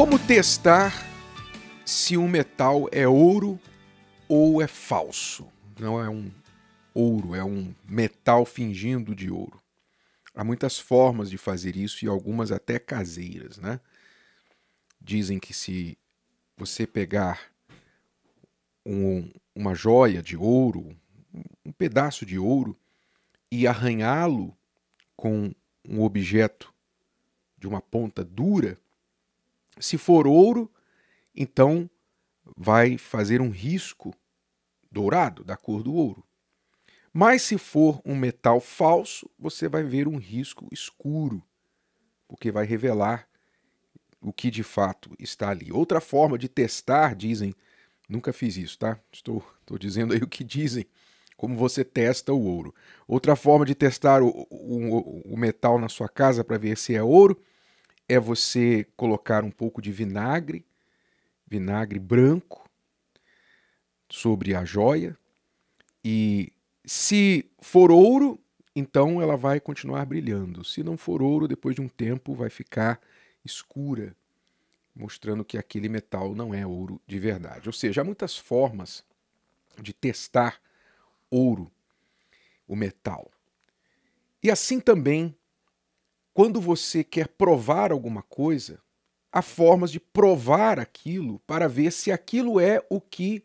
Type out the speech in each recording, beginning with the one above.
Como testar se um metal é ouro ou é falso? Não é um ouro, é um metal fingindo de ouro. Há muitas formas de fazer isso e algumas até caseiras, né? Dizem que se você pegar um, uma joia de ouro, um pedaço de ouro, e arranhá-lo com um objeto de uma ponta dura, se for ouro, então vai fazer um risco dourado, da cor do ouro. Mas se for um metal falso, você vai ver um risco escuro, porque vai revelar o que de fato está ali. Outra forma de testar, dizem, nunca fiz isso, tá? Estou, estou dizendo aí o que dizem, como você testa o ouro. Outra forma de testar o, o, o metal na sua casa para ver se é ouro é você colocar um pouco de vinagre, vinagre branco, sobre a joia. E se for ouro, então ela vai continuar brilhando. Se não for ouro, depois de um tempo vai ficar escura, mostrando que aquele metal não é ouro de verdade. Ou seja, há muitas formas de testar ouro, o metal. E assim também quando você quer provar alguma coisa, há formas de provar aquilo para ver se aquilo é o que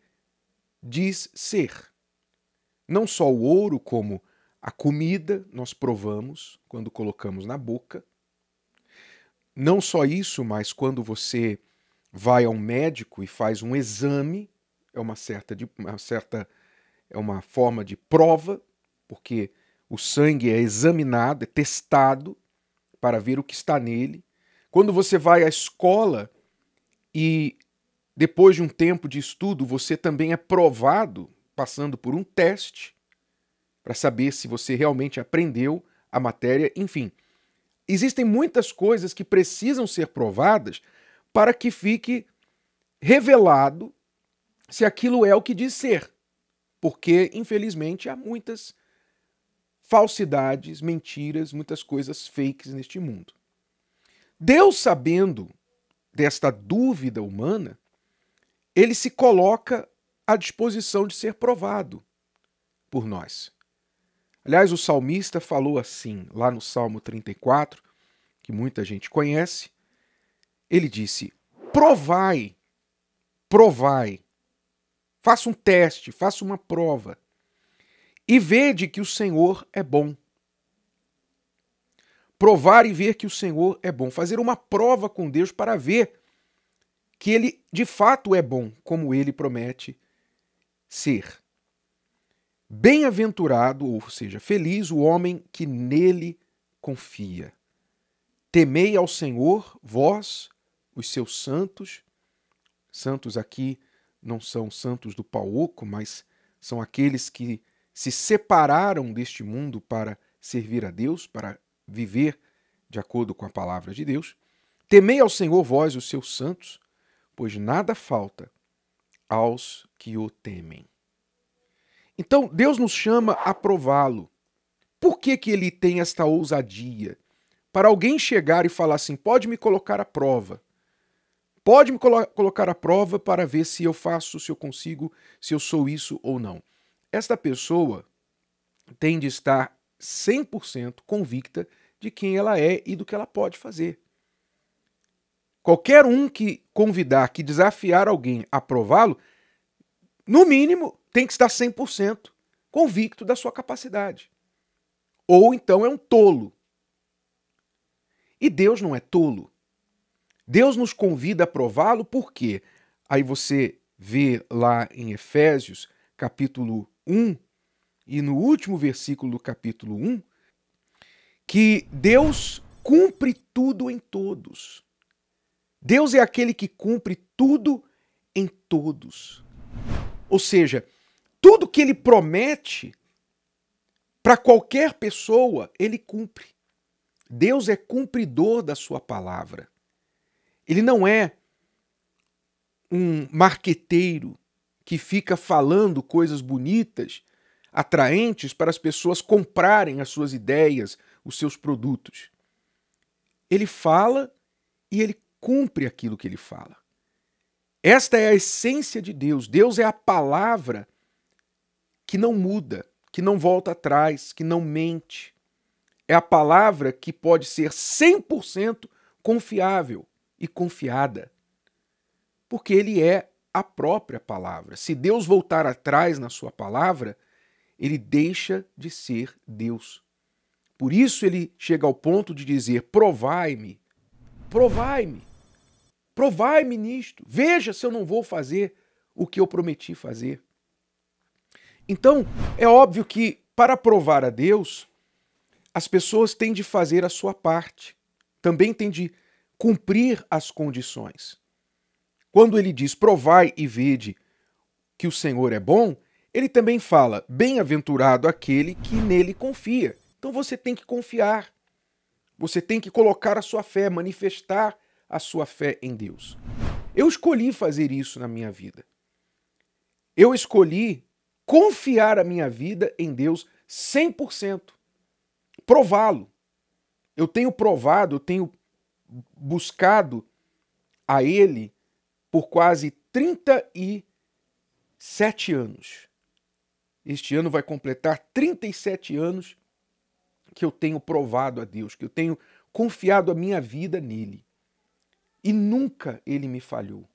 diz ser. Não só o ouro, como a comida, nós provamos quando colocamos na boca. Não só isso, mas quando você vai a um médico e faz um exame, é uma certa, uma certa é uma forma de prova, porque o sangue é examinado, é testado, para ver o que está nele. Quando você vai à escola e depois de um tempo de estudo, você também é provado passando por um teste para saber se você realmente aprendeu a matéria, enfim. Existem muitas coisas que precisam ser provadas para que fique revelado se aquilo é o que diz ser. Porque, infelizmente, há muitas falsidades, mentiras, muitas coisas fakes neste mundo. Deus, sabendo desta dúvida humana, ele se coloca à disposição de ser provado por nós. Aliás, o salmista falou assim, lá no Salmo 34, que muita gente conhece, ele disse: provai, provai, faça um teste, faça uma prova e vede que o Senhor é bom. Provar e ver que o Senhor é bom. Fazer uma prova com Deus para ver que ele de fato é bom, como ele promete ser. Bem-aventurado, ou seja, feliz o homem que nele confia. Temei ao Senhor, vós, os seus santos. Santos aqui não são santos do oco, mas são aqueles que se separaram deste mundo para servir a Deus, para viver de acordo com a palavra de Deus. Temei ao Senhor vós, os seus santos, pois nada falta aos que o temem. Então, Deus nos chama a prová-lo. Por que, que ele tem esta ousadia? Para alguém chegar e falar assim: pode me colocar à prova. Pode me colo colocar à prova para ver se eu faço, se eu consigo, se eu sou isso ou não. Esta pessoa tem de estar 100% convicta de quem ela é e do que ela pode fazer. Qualquer um que convidar, que desafiar alguém a prová-lo, no mínimo tem que estar 100% convicto da sua capacidade. Ou então é um tolo. E Deus não é tolo. Deus nos convida a prová-lo porque aí você vê lá em Efésios, capítulo 1 e no último versículo do capítulo 1, que Deus cumpre tudo em todos. Deus é aquele que cumpre tudo em todos. Ou seja, tudo que ele promete para qualquer pessoa, ele cumpre. Deus é cumpridor da sua palavra. Ele não é um marqueteiro que fica falando coisas bonitas, atraentes para as pessoas comprarem as suas ideias, os seus produtos. Ele fala e ele cumpre aquilo que ele fala. Esta é a essência de Deus. Deus é a palavra que não muda, que não volta atrás, que não mente. É a palavra que pode ser 100% confiável e confiada, porque ele é a própria palavra. Se Deus voltar atrás na sua palavra, ele deixa de ser Deus. Por isso ele chega ao ponto de dizer: provai-me, provai-me, provai-me nisto, veja se eu não vou fazer o que eu prometi fazer. Então, é óbvio que para provar a Deus, as pessoas têm de fazer a sua parte, também têm de cumprir as condições. Quando ele diz provai e vede que o Senhor é bom, ele também fala: bem-aventurado aquele que nele confia. Então você tem que confiar. Você tem que colocar a sua fé, manifestar a sua fé em Deus. Eu escolhi fazer isso na minha vida. Eu escolhi confiar a minha vida em Deus 100%. Prová-lo. Eu tenho provado, eu tenho buscado a Ele por quase 37 anos. Este ano vai completar 37 anos que eu tenho provado a Deus, que eu tenho confiado a minha vida nele. E nunca ele me falhou.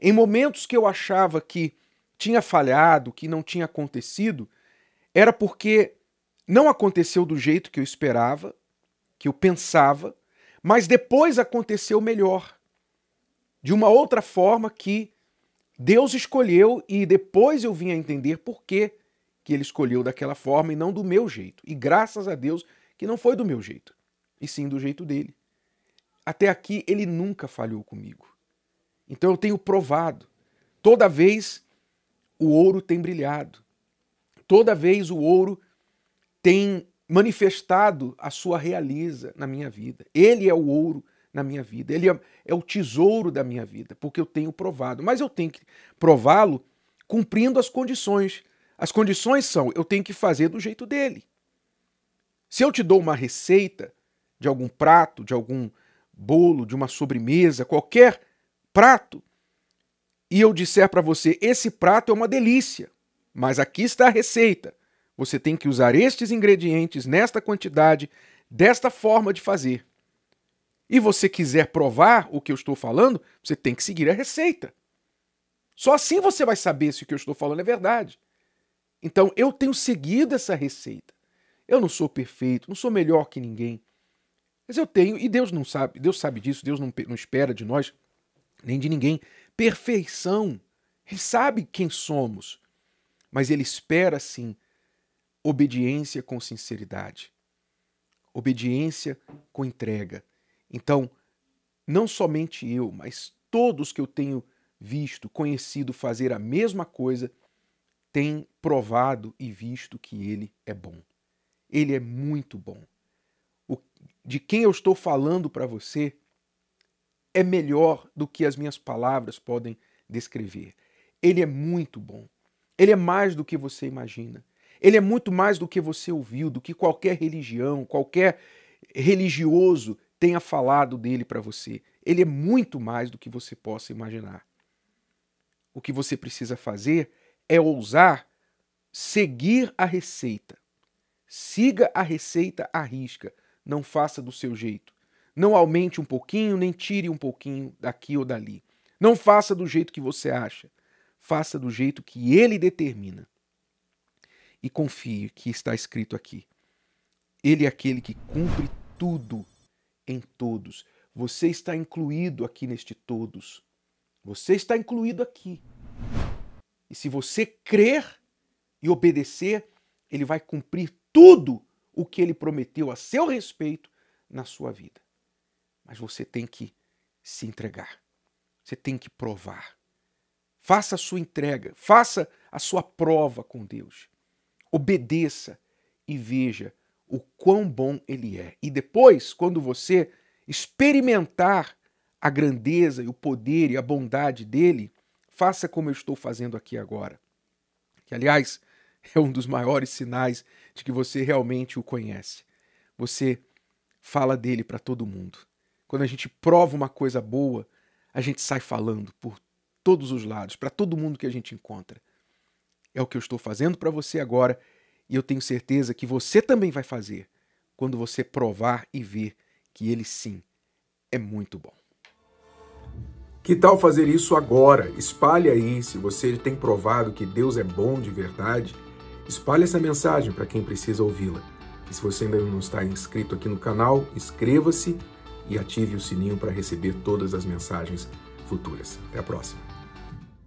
Em momentos que eu achava que tinha falhado, que não tinha acontecido, era porque não aconteceu do jeito que eu esperava, que eu pensava, mas depois aconteceu melhor de uma outra forma que Deus escolheu e depois eu vim a entender por que, que ele escolheu daquela forma e não do meu jeito. E graças a Deus que não foi do meu jeito, e sim do jeito dele. Até aqui ele nunca falhou comigo. Então eu tenho provado. Toda vez o ouro tem brilhado. Toda vez o ouro tem manifestado a sua realeza na minha vida. Ele é o ouro na minha vida. Ele é, é o tesouro da minha vida, porque eu tenho provado. Mas eu tenho que prová-lo cumprindo as condições. As condições são: eu tenho que fazer do jeito dele. Se eu te dou uma receita de algum prato, de algum bolo, de uma sobremesa, qualquer prato, e eu disser para você: esse prato é uma delícia, mas aqui está a receita. Você tem que usar estes ingredientes nesta quantidade, desta forma de fazer e você quiser provar o que eu estou falando, você tem que seguir a receita. Só assim você vai saber se o que eu estou falando é verdade. Então eu tenho seguido essa receita. Eu não sou perfeito, não sou melhor que ninguém. Mas eu tenho, e Deus não sabe, Deus sabe disso, Deus não, não espera de nós, nem de ninguém, perfeição. Ele sabe quem somos, mas ele espera sim obediência com sinceridade, obediência com entrega, então, não somente eu, mas todos que eu tenho visto, conhecido fazer a mesma coisa, têm provado e visto que ele é bom. Ele é muito bom. O, de quem eu estou falando para você é melhor do que as minhas palavras podem descrever. Ele é muito bom. Ele é mais do que você imagina. Ele é muito mais do que você ouviu, do que qualquer religião, qualquer religioso tenha falado dele para você. Ele é muito mais do que você possa imaginar. O que você precisa fazer é ousar seguir a receita. Siga a receita à risca, não faça do seu jeito. Não aumente um pouquinho, nem tire um pouquinho daqui ou dali. Não faça do jeito que você acha. Faça do jeito que ele determina. E confie que está escrito aqui. Ele é aquele que cumpre tudo em todos. Você está incluído aqui neste todos. Você está incluído aqui. E se você crer e obedecer, ele vai cumprir tudo o que ele prometeu a seu respeito na sua vida. Mas você tem que se entregar. Você tem que provar. Faça a sua entrega, faça a sua prova com Deus. Obedeça e veja o quão bom ele é. E depois, quando você experimentar a grandeza e o poder e a bondade dele, faça como eu estou fazendo aqui agora. Que, aliás, é um dos maiores sinais de que você realmente o conhece. Você fala dele para todo mundo. Quando a gente prova uma coisa boa, a gente sai falando por todos os lados, para todo mundo que a gente encontra. É o que eu estou fazendo para você agora e eu tenho certeza que você também vai fazer quando você provar e ver que ele sim é muito bom. Que tal fazer isso agora? Espalhe aí, se você tem provado que Deus é bom de verdade, espalhe essa mensagem para quem precisa ouvi-la. E se você ainda não está inscrito aqui no canal, inscreva-se e ative o sininho para receber todas as mensagens futuras. Até a próxima!